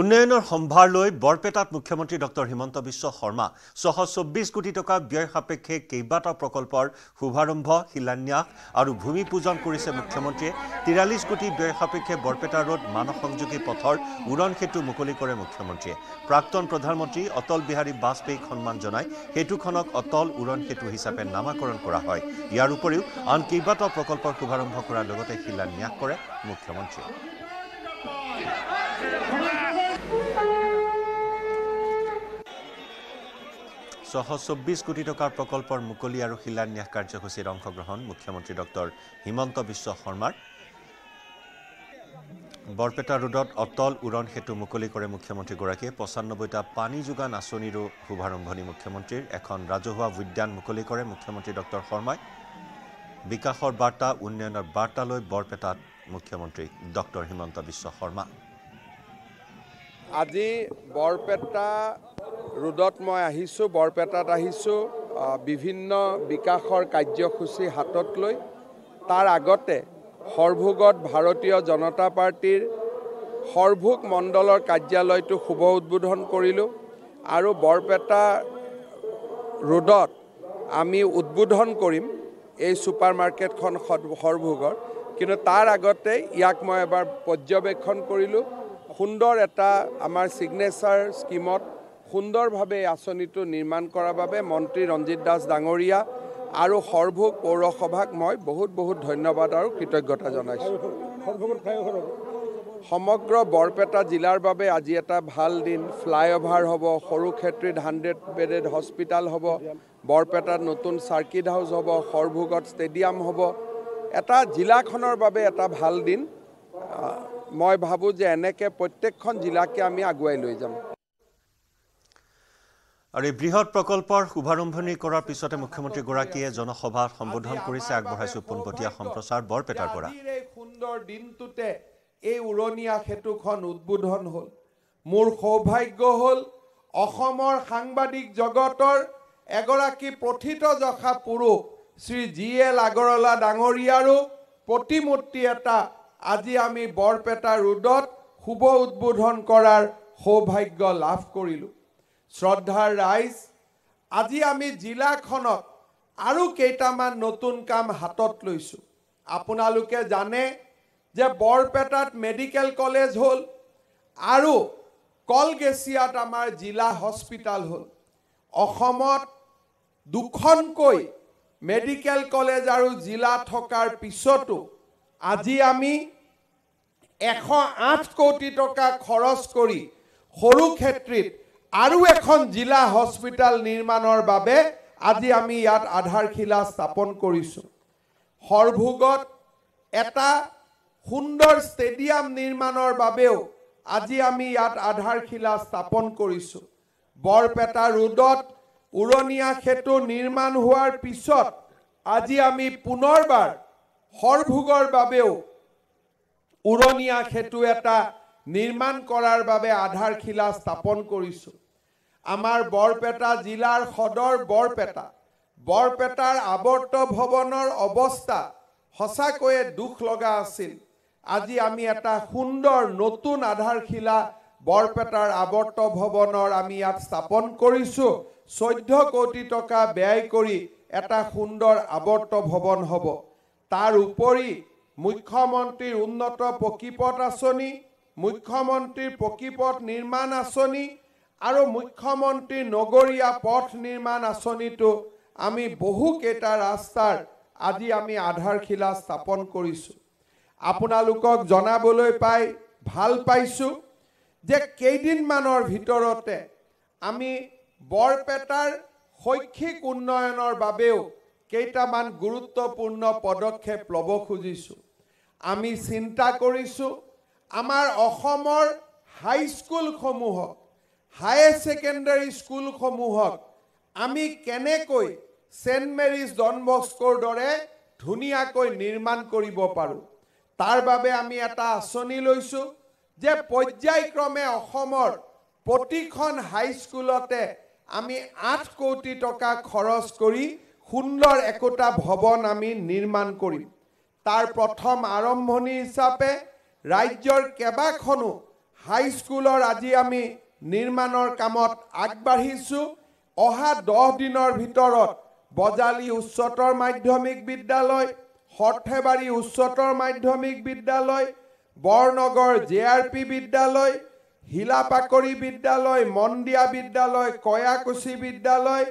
উন্নয়নৰ সম্ভাৰ লৈ বৰপেটাত মুখ্যমন্ত্ৰী ডক্টৰ হিমন্ত বিশ্ব শৰ্মা ছশ চৌব্বিছ কোটি টকা ব্যয় সাপেক্ষে কেইবাটাও প্ৰকল্পৰ শুভাৰম্ভ শিলান্যাস আৰু ভূমিপূজন কৰিছে মুখ্যমন্ত্ৰীয়ে তিৰাল্লিছ কোটি ব্যয় সাপেক্ষে বৰপেটা ৰোড মানৱ সংযোগী পথৰ উড়ন সেতু মুকলি কৰে মুখ্যমন্ত্ৰীয়ে প্ৰাক্তন প্ৰধানমন্ত্ৰী অটল বিহাৰী বাজপেয়ীক সন্মান জনাই সেতুখনক অটল উড়ন সেতু হিচাপে নামাকৰণ কৰা হয় ইয়াৰ উপৰিও আন কেইবাটাও প্ৰকল্পৰ শুভাৰম্ভ কৰাৰ লগতে শিলান্যাস কৰে মুখ্যমন্ত্ৰীয়ে ছশ চৌব্বিছ কোটি টকাৰ প্ৰকল্পৰ মুকলি আৰু শিলান্যাস কাৰ্যসূচীত অংশগ্ৰহণ মুখ্যমন্ত্ৰী ডক্টৰ হিমন্ত বিশ্ব শৰ্মাৰ বৰপেটা ৰোডত অটল উৰণ সেতু মুকলি কৰে মুখ্যমন্ত্ৰীগৰাকীয়ে পঁচানব্বৈটা পানী যোগান আঁচনিৰো শুভাৰম্ভণি মুখ্যমন্ত্ৰীৰ এখন ৰাজহুৱা উদ্যান মুকলি কৰে মুখ্যমন্ত্ৰী ডক্টৰ শৰ্মাই বিকাশৰ বাৰ্তা উন্নয়নৰ বাৰ্তালৈ বৰপেটাত মুখ্যমন্ত্ৰী ডক্টৰ হিমন্ত বিশ্ব শৰ্মা আজি বৰপেটা ৰোডত মই আহিছোঁ বৰপেটাত আহিছোঁ বিভিন্ন বিকাশৰ কাৰ্যসূচী হাতত লৈ তাৰ আগতে সৰভোগত ভাৰতীয় জনতা পাৰ্টীৰ সৰভোগ মণ্ডলৰ কাৰ্যালয়টো শুভ উদ্বোধন কৰিলোঁ আৰু বৰপেটা ৰোডত আমি উদ্বোধন কৰিম এই ছুপাৰ মাৰ্কেটখন সৰভোগৰ কিন্তু তাৰ আগতে ইয়াক মই এবাৰ পৰ্যবেক্ষণ কৰিলোঁ সুন্দৰ এটা আমাৰ ছিগনেচাৰ স্কীমত সুন্দৰভাৱে এই আঁচনিটো নিৰ্মাণ কৰাৰ বাবে মন্ত্ৰী ৰঞ্জিত দাস ডাঙৰীয়া আৰু সৰভোগ পৌৰসভাক মই বহুত বহুত ধন্যবাদ আৰু কৃতজ্ঞতা জনাইছোঁ সমগ্ৰ বৰপেটা জিলাৰ বাবে আজি এটা ভাল দিন ফ্লাইঅভাৰ হ'ব সৰু ক্ষেত্ৰীত হাণ্ড্ৰেড বেডেড হস্পিটেল হ'ব বৰপেটাত নতুন চাৰ্কিট হাউচ হ'ব সৰভোগত ষ্টেডিয়াম হ'ব এটা জিলাখনৰ বাবে এটা ভাল দিন মই ভাবো যে এনেকে প্ৰত্যেকখন জিলাকে আমি আগুৱাই লৈ যাম আৰু এই বৃহৎ প্ৰকল্পৰ শুভাৰম্ভণি কৰাৰ পিছতে মুখ্যমন্ত্ৰীগৰাকীয়ে জনসভাত সম্বোধন কৰিছে আগবঢ়াইছো পোনপটীয়া সম্প্ৰচাৰ বৰপেটাৰ পৰা এই সুন্দৰ দিনটোতে এই উৰণীয়া সেতুখন উদ্বোধন হ'ল মোৰ সৌভাগ্য হ'ল অসমৰ সাংবাদিক জগতৰ এগৰাকী প্ৰথিত প্ৰথিতজশা পুৰুষ শ্ৰী জি এল আগৰৱালা ডাঙৰীয়াৰো প্ৰতিমূৰ্তি এটা আজি আমি বৰপেটা ৰোডত শুভ উদ্বোধন কৰাৰ সৌভাগ্য লাভ কৰিলোঁ শ্ৰদ্ধাৰ ৰাইজ আজি আমি জিলাখনত আৰু কেইটামান নতুন কাম হাতত লৈছোঁ আপোনালোকে জানে যে বৰপেটাত মেডিকেল কলেজ হ'ল আৰু কলগেছিয়াত আমাৰ জিলা হস্পিটেল হ'ল অসমত দুখনকৈ মেডিকেল কলেজ আৰু জিলা থকাৰ পিছতো আজি আমি এশ আঠ কোটি টকা খৰচ কৰি সৰুক্ষেত্ৰীত আৰু এখন জিলা হস্পিটেল নিৰ্মাণৰ বাবে আজি আমি ইয়াত আধাৰশিলা স্থাপন কৰিছোঁ সৰভোগত এটা সুন্দৰ ষ্টেডিয়াম নিৰ্মাণৰ বাবেও আজি আমি ইয়াত আধাৰশিলা স্থাপন কৰিছোঁ বৰপেটা ৰোডত উৰণীয়া সেতু নিৰ্মাণ হোৱাৰ পিছত আজি আমি পুনৰবাৰ সৰভোগৰ বাবেও উৰণীয়া সেতু এটা নিৰ্মাণ কৰাৰ বাবে আধাৰশিলা স্থাপন কৰিছোঁ আমাৰ বৰপেটা জিলাৰ সদৰ বৰপেটা বৰপেটাৰ আৱৰ্ত ভৱনৰ অৱস্থা সঁচাকৈয়ে দুখ লগা আছিল আজি আমি এটা সুন্দৰ নতুন আধাৰশিলা বৰপেটাৰ আৱৰ্ত ভৱনৰ আমি ইয়াত স্থাপন কৰিছোঁ চৈধ্য কোটি টকা ব্যয় কৰি এটা সুন্দৰ আৱৰ্ত ভৱন হ'ব তাৰ উপৰি মুখ্যমন্ত্ৰীৰ উন্নত পকীপথ আঁচনি মুখ্যমন্ত্ৰীৰ পকীপথ নিৰ্মাণ আঁচনি আৰু মুখ্যমন্ত্ৰীৰ নগৰীয়া পথ নিৰ্মাণ আঁচনিতো আমি বহুকেইটা ৰাস্তাৰ আজি আমি আধাৰশিলা স্থাপন কৰিছোঁ আপোনালোকক জনাবলৈ পাই ভাল পাইছোঁ যে কেইদিনমানৰ ভিতৰতে আমি বৰপেটাৰ শৈক্ষিক উন্নয়নৰ বাবেও কেইটামান গুৰুত্বপূৰ্ণ পদক্ষেপ ল'ব খুজিছোঁ আমি চিন্তা কৰিছোঁ আমাৰ অসমৰ হাইস্কুলসমূহক হায়াৰ ছেকেণ্ডেৰী স্কুলসমূহক আমি কেনেকৈ ছেণ্ট মেৰিজ ডন বস্কোৰ দৰে ধুনীয়াকৈ নিৰ্মাণ কৰিব পাৰোঁ তাৰ বাবে আমি এটা আঁচনি লৈছোঁ যে পৰ্যায়ক্ৰমে অসমৰ প্ৰতিখন হাইস্কুলতে আমি আঠ কোটি টকা খৰচ কৰি সুন্দৰ একোটা ভৱন আমি নিৰ্মাণ কৰিম তাৰ প্ৰথম আৰম্ভণি হিচাপে ৰাজ্যৰ কেইবাখনো হাইস্কুলৰ আজি আমি নিৰ্মাণৰ কামত আগবাঢ়িছোঁ অহা দহ দিনৰ ভিতৰত বজালী উচ্চতৰ মাধ্যমিক বিদ্যালয় সৰ্থেবাৰী উচ্চতৰ মাধ্যমিক বিদ্যালয় বৰনগৰ জে আৰ পি বিদ্যালয় হিলাপাকৰি বিদ্যালয় মন্দিয়া বিদ্যালয় কয়াকুছি বিদ্যালয়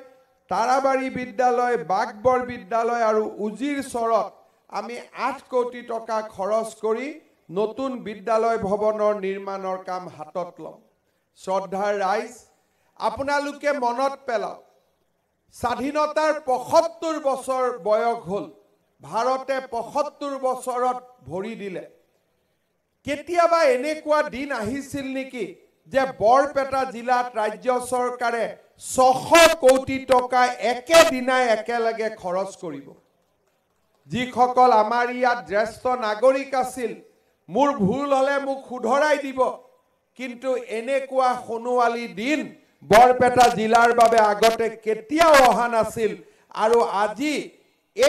তাৰাবাৰী বিদ্যালয় বাগবৰ বিদ্যালয় আৰু উজিৰ চৰত আমি আঠ কোটি টকা খৰচ কৰি নতুন বিদ্যালয় ভৱনৰ নিৰ্মাণৰ কাম হাতত লওঁ শ্ৰদ্ধাৰ ৰাইজ আপোনালোকে মনত পেলাওক স্বাধীনতাৰ পয়সত্তৰ বছৰ বয়স হ'ল ভাৰতে পয়সত্তৰ বছৰত ভৰি দিলে কেতিয়াবা এনেকুৱা দিন আহিছিল নেকি যে বৰপেটা জিলাত ৰাজ্য চৰকাৰে ছশ কোটি টকা একেদিনাই একেলগে খৰচ কৰিব যিসকল আমাৰ ইয়াত জ্যেষ্ঠ নাগৰিক আছিল মোৰ ভুল হ'লে মোক শুধৰাই দিব কিন্তু এনেকুৱা সোণোৱালী দিন বৰপেটা জিলাৰ বাবে আগতে কেতিয়াও অহা নাছিল আৰু আজি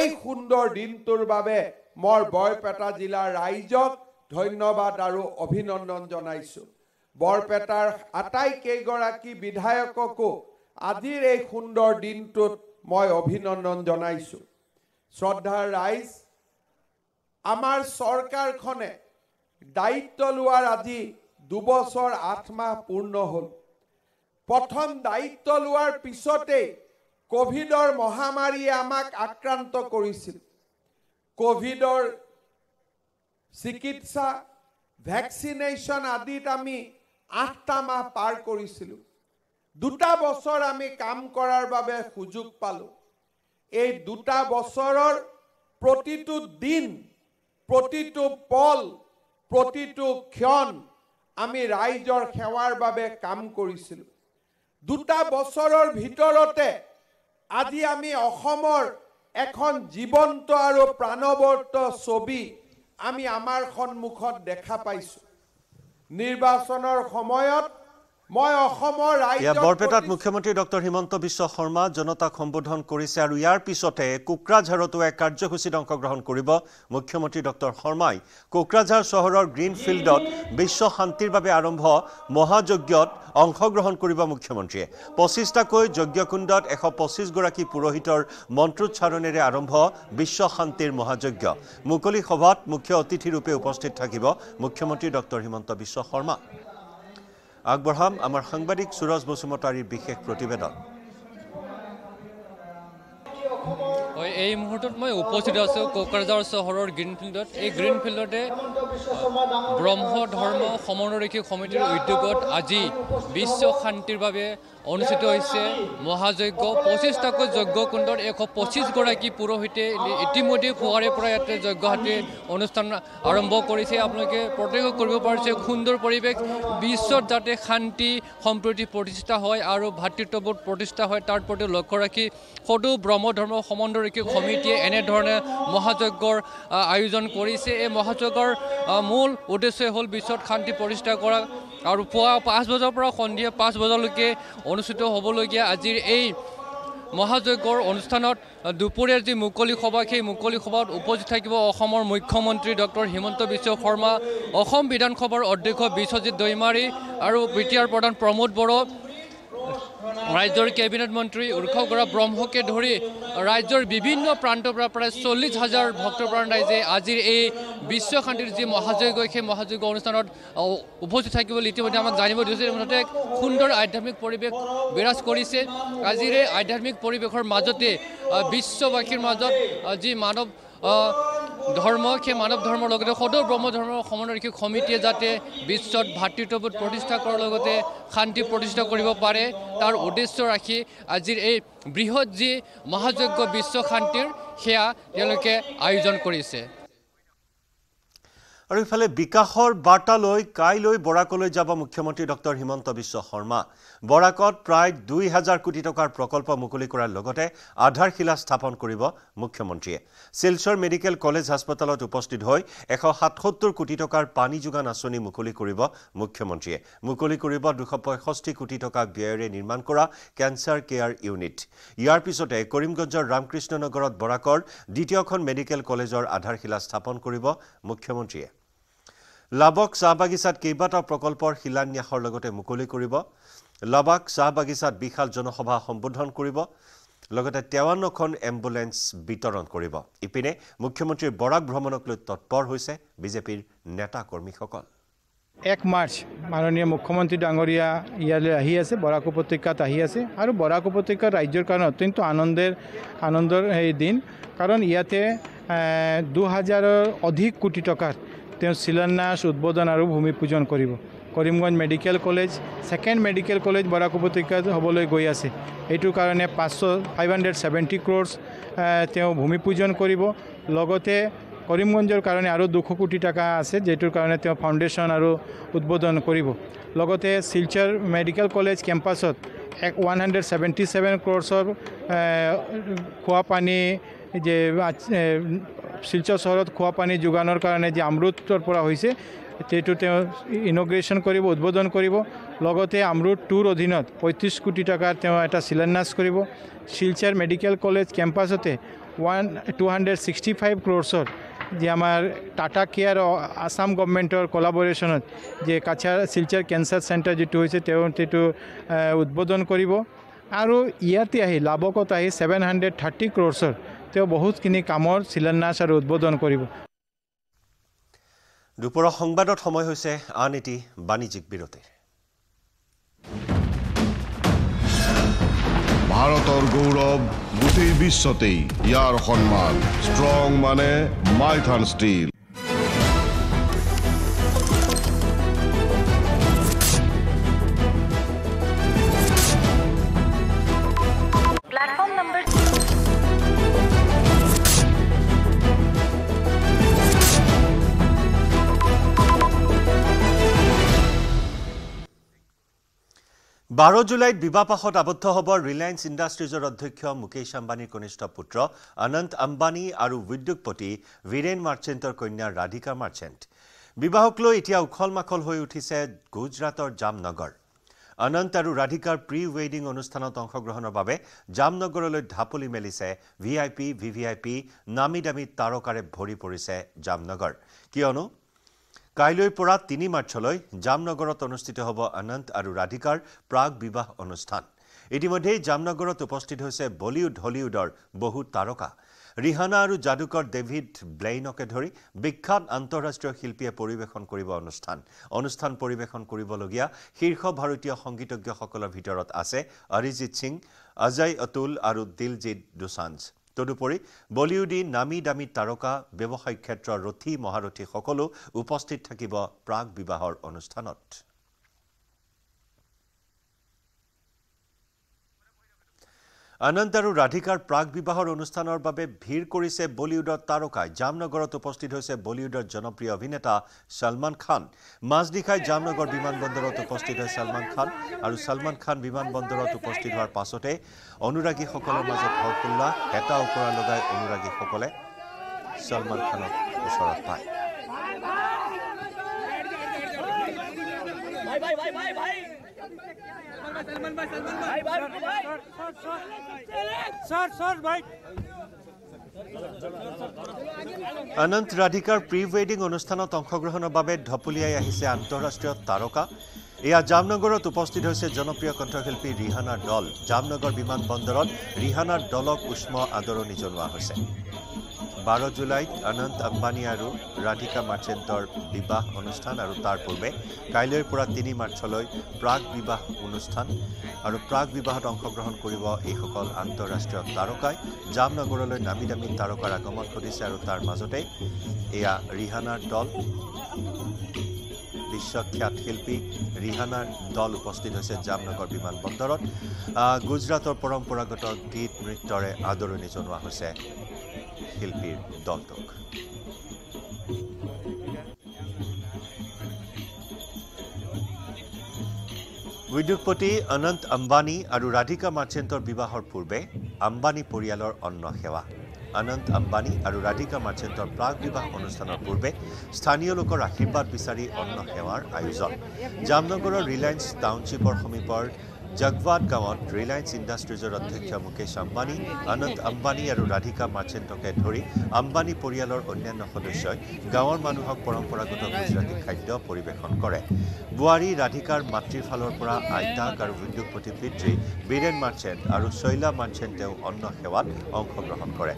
এই সুন্দৰ দিনটোৰ বাবে মই বৰপেটা জিলাৰ ৰাইজক ধন্যবাদ আৰু অভিনন্দন জনাইছোঁ বৰপেটাৰ আটাইকেইগৰাকী বিধায়ককো আজিৰ এই সুন্দৰ দিনটোত মই অভিনন্দন জনাইছোঁ শ্ৰদ্ধাৰ ৰাইজ আমাৰ চৰকাৰখনে দায়িত্ব লোৱাৰ আজি দুবছৰ আঠ মাহ পূৰ্ণ হ'ল প্ৰথম দায়িত্ব লোৱাৰ পিছতেই ক'ভিডৰ মহামাৰীয়ে আমাক আক্ৰান্ত কৰিছিল ক'ভিডৰ চিকিৎসা ভেকচিনেশ্যন আদিত আমি আঠটা মাহ পাৰ কৰিছিলোঁ দুটা বছৰ আমি কাম কৰাৰ বাবে সুযোগ পালোঁ এই দুটা বছৰৰ প্ৰতিটো দিন প্ৰতিটো পল প্ৰতিটো ক্ষণ আমি ৰাইজৰ সেৱাৰ বাবে কাম কৰিছিলোঁ দুটা বছৰৰ ভিতৰতে আজি আমি অসমৰ এখন জীৱন্ত আৰু প্ৰাণৱৰ্ত ছবি আমি আমাৰ সন্মুখত দেখা পাইছোঁ নিৰ্বাচনৰ সময়ত মই অসমৰ ৰাইজৰ বৰপেটাত মুখ্যমন্ত্ৰী ডক্টৰ হিমন্ত বিশ্ব শৰ্মা জনতাক সম্বোধন কৰিছে আৰু ইয়াৰ পিছতে কুকৰাঝাৰত এক কাৰ্যসূচীত অংশগ্ৰহণ কৰিব মুখ্যমন্ত্ৰী ডক্টৰ শৰ্মাই কুকৰাঝাৰ চহৰৰ গ্ৰীণ ফিল্ডত বিশ্ব শান্তিৰ বাবে আৰম্ভ মহাযজ্ঞত অংশগ্ৰহণ কৰিব মুখ্যমন্ত্ৰীয়ে পঁচিশটাকৈ যজ্ঞকুণ্ডত এশ পঁচিছ গৰাকী পুৰোহিতৰ মন্ত্ৰোচ্চাৰণেৰে আৰম্ভ বিশ্ব শান্তিৰ মহাযজ্ঞ মুকলি সভাত মুখ্য অতিথিৰূপে উপস্থিত থাকিব মুখ্যমন্ত্ৰী ডক্টৰ হিমন্ত বিশ্ব শৰ্মা আগবঢ়াম আমাৰ সাংবাদিক সুৰজ বসুমতাৰীৰ বিশেষ প্ৰতিবেদন হয় এই মুহূৰ্তত মই উপস্থিত আছোঁ কোকৰাঝাৰ চহৰৰ গ্ৰীণফিল্ডত এই গ্ৰীণফিল্ডতে ব্ৰহ্ম ধৰ্ম সমনৰেখী সমিতিৰ উদ্যোগত আজি বিশ্ব শান্তিৰ বাবে অনুষ্ঠিত হৈছে মহাযজ্ঞ পঁচিছটাকৈ যজ্ঞকুণ্ডৰ এশ পঁচিছগৰাকী পুৰোহিতে ইতিমধ্যে পুৱাৰে পৰা ইয়াতে যজ্ঞ যজ্ঞহাতীৰ অনুষ্ঠান আৰম্ভ কৰিছে আপোনালোকে প্ৰত্যক্ষ কৰিব পাৰিছে সুন্দৰ পৰিৱেশ বিশ্বত যাতে শান্তি সম্প্ৰীতি প্ৰতিষ্ঠা হয় আৰু ভাতৃত্ববোধ প্ৰতিষ্ঠা হয় তাৰ প্ৰতি লক্ষ্য ৰাখি সদু ব্ৰহ্মধৰ্ম সমন্বৰ সাংসদগৰাকীক সমিতিয়ে এনেধৰণে মহাযজ্ঞৰ আয়োজন কৰিছে এই মহাযজ্ঞৰ মূল উদ্দেশ্যই হ'ল বিশ্বত শান্তি প্ৰতিষ্ঠা কৰা আৰু পুৱা পাঁচ বজাৰ পৰা সন্ধিয়া পাঁচ বজালৈকে অনুষ্ঠিত হ'বলগীয়া আজিৰ এই মহাযজ্ঞৰ অনুষ্ঠানত দুপৰীয়াৰ যি মুকলি সভা সেই মুকলি সভাত উপস্থিত থাকিব অসমৰ মুখ্যমন্ত্ৰী ডক্টৰ হিমন্ত বিশ্ব শৰ্মা অসম বিধানসভাৰ অধ্যক্ষ বিশ্বজিৎ দৈমাৰী আৰু বি টি আৰ প্ৰধান প্ৰমোদ বড়ো ৰাজ্যৰ কেবিনেট মন্ত্ৰী উৰ্ষৱ গৰা ব্ৰহ্মকে ধৰি ৰাজ্যৰ বিভিন্ন প্ৰান্তৰ পৰা প্ৰায় চল্লিছ হাজাৰ ভক্তপ্ৰাণ ৰাইজে আজিৰ এই বিশ্ব বিশ্বশান্তিৰ যি মহাযোগ্য সেই মহাযোগ্য অনুষ্ঠানত উপস্থিত থাকিবলৈ ইতিমধ্যে আমাক জানিব দিছে মুঠতে সুন্দৰ আধ্যাত্মিক পৰিৱেশ বিৰাজ কৰিছে আজিৰ এই আধ্যাত্মিক পৰিৱেশৰ মাজতে বিশ্ববাসীৰ মাজত যি মানৱ ধৰ্ম সেই মানৱ ধৰ্মৰ লগতে সদৌ ব্ৰহ্ম ধৰ্মৰ সমন্বয়ৰক্ষী সমিতিয়ে যাতে বিশ্বত ভাতৃত্ববোধ প্ৰতিষ্ঠা কৰাৰ লগতে শান্তি প্ৰতিষ্ঠা কৰিব পাৰে তাৰ উদ্দেশ্য ৰাখি আজিৰ এই বৃহৎ যি মহাযজ্ঞ বিশ্ব শান্তিৰ সেয়া তেওঁলোকে আয়োজন কৰিছে আৰু ইফালে বিকাশৰ বাৰ্তালৈ কাইলৈ বৰাকলৈ যাব মুখ্যমন্ত্ৰী ডক্টৰ হিমন্ত বিশ্ব শৰ্মা বৰাকত প্ৰায় দুই হাজাৰ কোটি টকাৰ প্ৰকল্প মুকলি কৰাৰ লগতে আধাৰশিলা স্থাপন কৰিব মুখ্যমন্ত্ৰীয়ে শিলচৰ মেডিকেল কলেজ হাস্পতালত উপস্থিত হৈ এশ সাতসত্তৰ কোটি টকাৰ পানী যোগান আঁচনি মুকলি কৰিব মুখ্যমন্ত্ৰীয়ে মুকলি কৰিব দুশ পঁয়ষষ্ঠি কোটি টকা ব্যয়েৰে নিৰ্মাণ কৰা কেঞ্চাৰ কেয়াৰ ইউনিট ইয়াৰ পিছতে কৰিমগঞ্জৰ ৰামকৃষ্ণ নগৰত বৰাকৰ দ্বিতীয়খন মেডিকেল কলেজৰ আধাৰশিলা স্থাপন কৰিব মুখ্যমন্ত্ৰীয়ে লাবক চাহ বাগিচাত কেইবাটাও প্ৰকল্পৰ শিলান্যাসৰ লগতে মুকলি কৰিব লাবাক বাগিচাত বিশাল জনসভা সম্বোধন কৰিব লগতে তেৱন্নখন এম্বুলেঞ্চ বিতৰণ কৰিব ইপিনে মুখ্যমন্ত্ৰীৰ বৰাক ভ্ৰমণক লৈ তৎপৰ হৈছে বিজেপিৰ নেতা কৰ্মীসকল এক মাৰ্চ মাননীয় মুখ্যমন্ত্ৰী ডাঙৰীয়া ইয়ালৈ আহি আছে বৰাক উপত্যকাত আহি আছে আৰু বৰাক উপত্যকাৰ ৰাজ্যৰ কাৰণে অত্যন্ত আনন্দৰ আনন্দৰ সেই দিন কাৰণ ইয়াতে দুহাজাৰৰ অধিক কোটি টকাৰ তেওঁ শিলান্যাস উদ্বোধন আৰু ভূমি পূজন কৰিব Karimganj medical college second medical college Barak উপত্যকা হবল গৈ আছে এইটোর কারণে পাঁচশো ফাইভ হান্ড্রেড সেভেন্টি ক্রোর্স ভূমি পূজন করব করিমগঞ্জের কারণে আরও দুশ কোটি টাকা আছে যেটার কারণে ফাউন্ডেশন আর উদ্বোধন করব শিলচর মেডিকেল কলেজ ক্যাম্পাসত এক ওয়ান হান্ড্রেড সেভেন্টি সেভেন ক্রোর্সর খোয়া পানি যে শিলচর শহরত খোয়া পানি যোগানোর কারণে যে অমৃতরপরা হয়েছে সেইটো তেওঁ ইনগ্ৰেশ্যন কৰিব উদ্বোধন কৰিব লগতে আমৰুদ টুৰ অধীনত পঁয়ত্ৰিছ কোটি টকাৰ তেওঁ এটা শিলান্যাস কৰিব শিলচাৰ মেডিকেল কলেজ কেম্পাছতে one two hundred sixty five ক্ৰ'ৰ্ছৰ যে আমাৰ টাটা কেয়াৰ আসাম গভমেণ্টৰ কলাবৰেশ্যনত যে কাছাৰ শিলচাৰ কেঞ্চাৰ চেণ্টাৰ যিটো হৈছে তেওঁ সেইটো উদ্বোধন কৰিব আৰু ইয়াতে আহি লাভকত আহি ছেভেন হাণ্ড্ৰেড থাৰ্টি ক্ৰ'ৰ্ছৰ তেওঁ বহুতখিনি কামৰ শিলান্যাস আৰু উদ্বোধন কৰিব দুপৰ সংবাদত সময় হৈছে আন এটি বাণিজ্যিক বিৰতিৰ ভাৰতৰ গৌৰৱ গোটেই বিশ্বতেই ইয়াৰ সন্মান ষ্ট্ৰং মানে মাইথান ষ্টীল বাৰ জুলাইত বিবাহপাশত আবদ্ধ হ'ব ৰিলায়েন্স ইণ্ডাষ্ট্ৰিজৰ অধ্যক্ষ মুকেশ আম্বানীৰ কনিষ্ঠ পুত্ৰ অনন্ত আম্বানী আৰু উদ্যোগপতি বীৰেন মাৰ্চেণ্টৰ কন্যা ৰাধিকা মাৰ্চেণ্ট বিবাহক লৈ এতিয়া উখল মাখল হৈ উঠিছে গুজৰাটৰ জামনগৰ অনন্ত আৰু ৰাধিকাৰ প্ৰি ৱেডিং অনুষ্ঠানত অংশগ্ৰহণৰ বাবে জামনগৰলৈ ঢাপলি মেলিছে V I P V V I P নামী দামী তাৰকাৰে ভৰি পৰিছে জামনগৰ কিয়নো কাইলৈ পৰা তিনি মাৰ্চলৈ জামনগৰত অনুষ্ঠিত হ'ব অনন্ত আৰু ৰাধিকাৰ প্ৰাগ বিবাহ অনুষ্ঠান ইতিমধ্যেই জামনগৰত উপস্থিত হৈছে বলিউড হলিউডৰ বহু তাৰকা ৰিহানা আৰু যাদুকৰ ডেভিড ব্লেইনকে ধৰি বিখ্যাত আন্তঃৰাষ্ট্ৰীয় শিল্পীয়ে পৰিৱেশন কৰিব অনুষ্ঠান অনুষ্ঠান পৰিৱেশন কৰিবলগীয়া শীৰ্ষ ভাৰতীয় সংগীতজ্ঞসকলৰ ভিতৰত আছে অৰিজিত সিং অজয় অতুল আৰু দিলজিত দুছাঞ্জ তদুপৰি বলিউডী নামী দামী তাৰকা ব্যৱসায়িক ক্ষেত্ৰৰ ৰথী মহাৰথীসকলো উপস্থিত থাকিব প্ৰাগ বিবাহৰ অনুষ্ঠানত আনন্দ আৰু ৰাধিকাৰ প্ৰাগ বিবাহৰ অনুষ্ঠানৰ বাবে ভিৰ কৰিছে বলিউডৰ তাৰকাই জামনগৰত উপস্থিত হৈছে বলিউডৰ জনপ্ৰিয় অভিনেতা চলমান খান মাজনিশাই জামনগৰ বিমানবন্দৰত উপস্থিত হয় চলমান খান আৰু চলমান খান বিমানবন্দৰত উপস্থিত হোৱাৰ পাছতে অনুৰাগীসকলৰ মাজত হৰকুল্লা এটা ওপৰা লগাই অনুৰাগীসকলে চলমান খানক ওচৰত পায় ভাই ভাই ভাই ভাই सर सर भाई অনন্ত ৰাধিকাৰ প্ৰি ৱেডিং অনুষ্ঠানত অংশগ্ৰহণৰ বাবে ঢপলিয়াই আহিছে আন্তঃৰাষ্ট্ৰীয় তাৰকা এয়া জামনগৰত উপস্থিত হৈছে জনপ্ৰিয় কণ্ঠশিল্পী ৰিহানাৰ দল জামনগৰ বিমানবন্দৰত ৰিহানাৰ দলক উষ্ম আদৰণি জনোৱা হৈছে বাৰ জুলাইত অনন্ত আম্বানী আৰু ৰাধিকা মাৰ্চেণ্টৰ বিবাহ অনুষ্ঠান আৰু তাৰ পূৰ্বে কাইলৈৰ পৰা তিনি মাৰ্চলৈ প্ৰাগ বিবাহ অনুষ্ঠান আৰু প্ৰাগ বিবাহত অংশগ্ৰহণ কৰিব এইসকল আন্তঃৰাষ্ট্ৰীয় তাৰকাই জামনগৰলৈ জামনগৰলৈ নামি তাৰকাৰ আগমন ঘটিছে আৰু তাৰ মাজতে এয়া ৰিহানাৰ দল বিশ্বখ্যাত শিল্পী ৰিহানাৰ দল উপস্থিত হৈছে জামনগৰ বিমান বন্দৰত গুজৰাটৰ পৰম্পৰাগত গীত নৃত্যৰে আদৰণি জনোৱা হৈছে শিল্পীৰ দলটোক উদ্যোগপতি অনন্ত আম্বানী আৰু ৰাধিকা মাৰ্চেণ্টৰ বিবাহৰ পূৰ্বে আম্বানী পৰিয়ালৰ অন্ন সেৱা অনন্ত আম্বানী আৰু ৰাধিকা মাৰ্চেণ্টৰ প্ৰাক বিবাহ অনুষ্ঠানৰ পূৰ্বে স্থানীয় লোকৰ আশীৰ্বাদ বিচাৰি অন্ন সেৱাৰ আয়োজন জামনগৰৰ ৰিলায়েন্স টাউনশ্বিপৰ সমীপৰ জগবাদ গাঁৱত ৰিলায়েন্স ইণ্ডাষ্ট্ৰিজৰ অধ্যক্ষ মুকেশ আম্বানী আনন্দ আম্বানী আৰু ৰাধিকা মাৰ্চেণ্টকে ধৰি আম্বানী পৰিয়ালৰ অন্যান্য সদস্যই গাঁৱৰ মানুহক পৰম্পৰাগত গুজৰাটী খাদ্য পৰিৱেশন কৰে বোৱাৰী ৰাধিকাৰ মাতৃৰ ফালৰ পৰা আইতাক আৰু উদ্যোগপতি পিতৃ বীৰেণ মাৰ্চেণ্ট আৰু শৈলা মাৰ্চেণ্ট তেওঁ অন্ন সেৱাত অংশগ্ৰহণ কৰে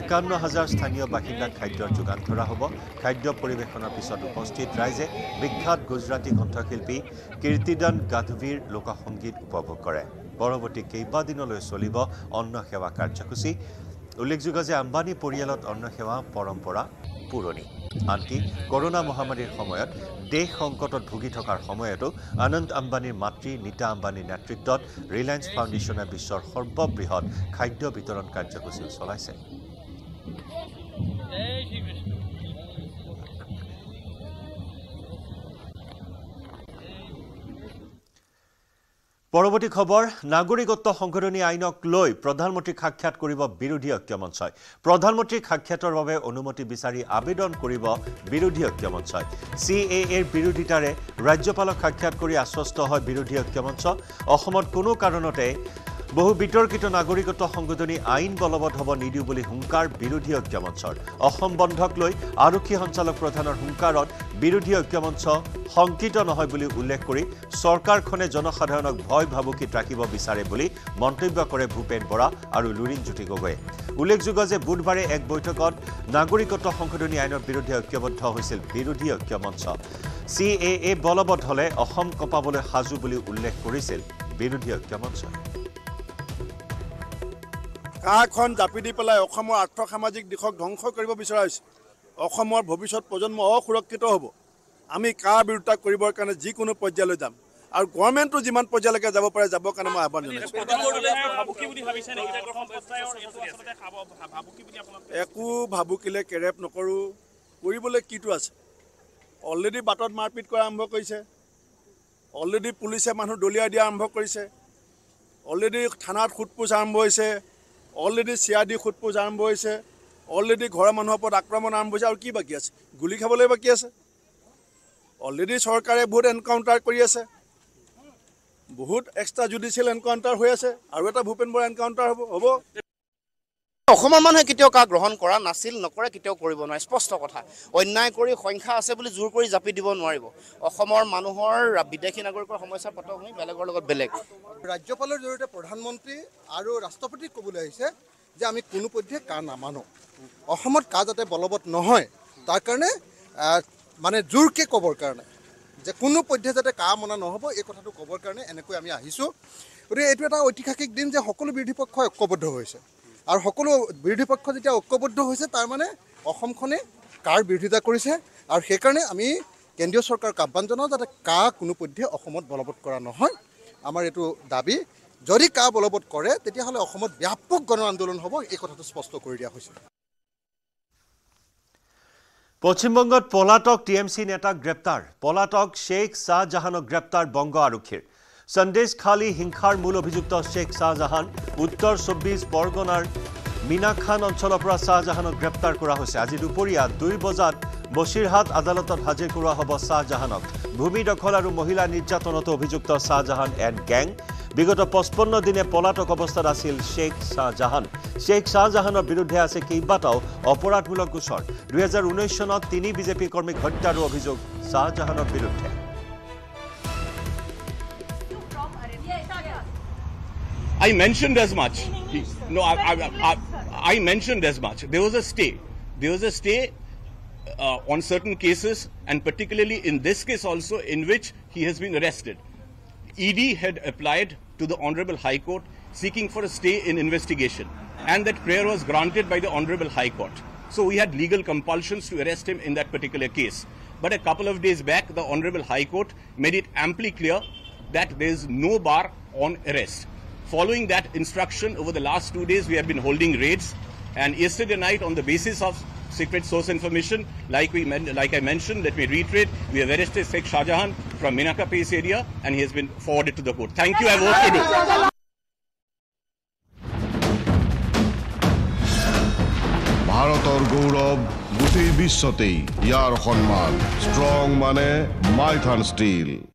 একাৱন্ন হাজাৰ স্থানীয় বাসিন্দাক খাদ্যৰ যোগান ধৰা হ'ব খাদ্য পৰিৱেশনৰ পিছত উপস্থিত ৰাইজে বিখ্যাত গুজৰাটী কণ্ঠশিল্পী কীৰ্তিদন গাধবীৰ লোকসংগীত উপভোগ কৰে পৰৱৰ্তী কেইবাদিনলৈ চলিব অন্ন সেৱা কাৰ্যসূচী উল্লেখযোগ্য যে আম্বানী পৰিয়ালত অন্ন সেৱা পৰম্পৰা পুৰণি আনকি কৰোণা মহামাৰীৰ সময়ত দেশ সংকটত ভুগি থকাৰ সময়তো আনন্দ আম্বানীৰ মাতৃ নীতা আম্বানীৰ নেতৃত্বত ৰিলায়েন্স ফাউণ্ডেশ্যনে বিশ্বৰ সৰ্ববৃহৎ খাদ্য বিতৰণ কাৰ্যসূচীও চলাইছে পৰৱৰ্তী খবৰ নাগৰিকত্ব সংশোধনী আইনক লৈ প্ৰধানমন্ত্ৰীক সাক্ষাৎ কৰিব বিৰোধী ঐক্য মঞ্চই প্ৰধানমন্ত্ৰীক সাক্ষাতৰ বাবে অনুমতি বিচাৰি আবেদন কৰিব বিৰোধী ঐক্য মঞ্চই চি এ এৰ বিৰোধিতাৰে ৰাজ্যপালক সাক্ষাৎ কৰি আশ্বস্ত হয় বিৰোধী ঐক্য মঞ্চ অসমত কোনো কাৰণতে বহু বিতৰ্কিত নাগৰিকত্ব সংশোধনী আইন বলবৎ হব নিদিওঁ বুলি হুংকাৰ বিৰোধী ঐক্য মঞ্চৰ অসম বন্ধক লৈ আৰক্ষী সঞ্চালক প্ৰধানৰ হুংকাৰত বিৰোধী ঐক্য মঞ্চ শংকিত নহয় বুলি উল্লেখ কৰি চৰকাৰখনে জনসাধাৰণক ভয় ভাবুকিত ৰাখিব বিচাৰে বুলি মন্তব্য কৰে ভূপেন বৰা আৰ লুণজ্যোতি গগৈয়ে উল্লেখযোগ্য যে বুধবাৰে এক বৈঠকত নাগৰিকত্ব সংশোধনী আইনৰ বিৰুদ্ধে ঐক্যবদ্ধ হৈছিল বিৰোধী ঐক্য মঞ্চ চি এ এ বলবৎ হলে অসম কপাবলৈ সাজু বুলি উল্লেখ কৰিছিল বিৰোধী ঐক্য মঞ্চই কাখন জাপি দি পেলাই অসমৰ আৰ্থ সামাজিক দিশক ধ্বংস কৰিব বিচৰা হৈছে অসমৰ ভৱিষ্যত প্ৰজন্ম অসুৰক্ষিত হ'ব আমি কাৰ বিৰোধিতা কৰিবৰ কাৰণে যিকোনো পৰ্যায়লৈ যাম আৰু গভৰ্ণমেণ্টটো যিমান পৰ্যায়লৈকে যাব পাৰে যাবৰ কাৰণে মই আহ্বান জনাইছোঁ একো ভাবুকিলে কেৰেপ নকৰোঁ কৰিবলৈ কিটো আছে অলৰেডি বাটত মাৰপিট কৰা আৰম্ভ কৰিছে অলৰেডি পুলিচে মানুহ দলিয়াই দিয়া আৰম্ভ কৰিছে অলৰেডি থানাত সোধ পোছ আৰম্ভ হৈছে অলৰেডি চিয়া দি সোধপোছ আৰম্ভ হৈছে অলৰেডি ঘৰৰ মানুহৰ ওপৰত আক্ৰমণ আৰম্ভ হৈছে আৰু কি বাকী আছে গুলি খাবলৈ বাকী আছে অলৰেডি চৰকাৰে বহুত এনকাউণ্টাৰ কৰি আছে বহুত এক্সট্ৰা জুডিচিয়েল এনকাউণ্টাৰ হৈ আছে আৰু এটা ভূপেন বৰা এনকাউণ্টাৰ হ'ব হ'ব অসমৰ মানুহে কেতিয়াও কাক গ্ৰহণ কৰা নাছিল নকৰে কেতিয়াও কৰিব নোৱাৰে স্পষ্ট কথা অন্যায় কৰি সংখ্যা আছে বুলি জোৰ কৰি জাপি দিব নোৱাৰিব অসমৰ মানুহৰ বিদেশী নাগৰিকৰ সমস্যা পটভূমি বেলেগৰ লগত বেলেগ ৰাজ্যপালৰ জৰিয়তে প্ৰধানমন্ত্ৰী আৰু ৰাষ্ট্ৰপতিক ক'বলৈ আহিছে যে আমি কোনো পধ্যে কা নামানো অসমত কা যাতে বলবৎ নহয় তাৰ কাৰণে মানে জোৰকৈ ক'বৰ কাৰণে যে কোনো পধ্যে যাতে কা মনা নহ'ব এই কথাটো ক'বৰ কাৰণে এনেকৈ আমি আহিছোঁ গতিকে এইটো এটা ঐতিহাসিক দিন যে সকলো বিৰোধী পক্ষই ঐক্যবদ্ধ হৈছে আৰু সকলো বিৰোধী পক্ষ যেতিয়া ঐক্যবদ্ধ হৈছে তাৰমানে অসমখনে কাৰ বিৰোধিতা কৰিছে আৰু সেইকাৰণে আমি কেন্দ্ৰীয় চৰকাৰক আহ্বান জনাওঁ যাতে কা কোনোপধ্যে অসমত বলবৎ কৰা নহয় আমাৰ এইটো দাবী যদি কা বলবৎ কৰে তেতিয়াহ'লে অসমত ব্যাপক গণ আন্দোলন হ'ব এই কথাটো স্পষ্ট কৰি দিয়া হৈছে পশ্চিমবংগত পলাতক টি এম চি নেতাক গ্ৰেপ্তাৰ পলাতক শ্বেখ শ্বাহজাহানক গ্ৰেপ্তাৰ বংগ আৰক্ষীৰ সন্দেশ খালী হিংসাৰ মূল অভিযুক্ত শ্বেখ শ্বাহজাহান উত্তৰ চৌব্বিছ পৰগনাৰ মীনা খান অঞ্চলৰ পৰা শ্বাহজাহানক গ্ৰেপ্তাৰ কৰা হৈছে আজি দুপৰীয়া দুই বজাত বছিৰহাট আদালতত হাজিৰ কৰোৱা হ'ব শ্বাহজাহানক ভূমি দখল আৰু মহিলা নিৰ্যাতনতো অভিযুক্ত শ্বাহজাহান এণ্ড গেং বিগত পঁচপন্ন দিনে পলাতক অৱস্থাত আছিল শ্বেখ শ্বাহজাহান শ্বেখ শ্বাহজাহানৰ বিৰুদ্ধে আছে কেইবাটাও অপৰাধমূলক গোচৰ দুহেজাৰ ঊনৈছ চনত তিনি বিজেপি কৰ্মীক হত্যাৰো অভিযোগ শ্বাহজাহানৰ বিৰুদ্ধে I mentioned as much. no, I, I, I, I, mentioned as much. There was a stay. There was a stay uh, on certain cases, and particularly in this case also, in which he has been arrested. ED had applied to the Honorable High Court seeking for a stay in investigation, and that prayer was granted by the Honorable High Court. So we had legal compulsions to arrest him in that particular case. But a couple of days back, the Honorable High Court made it amply clear that there is no bar on arrest. Following that instruction, over the last two days, we have been holding raids. And yesterday night, on the basis of secret source information, like we like I mentioned, let me reiterate, we have arrested Sheikh Shahjahan from Minaka Pace area, and he has been forwarded to the court. Thank you. I have work to do. ভাৰতৰ গৌৰৱ গোটেই বিশ্বতেই ইয়াৰ সন্মান strong মানে Maithon steel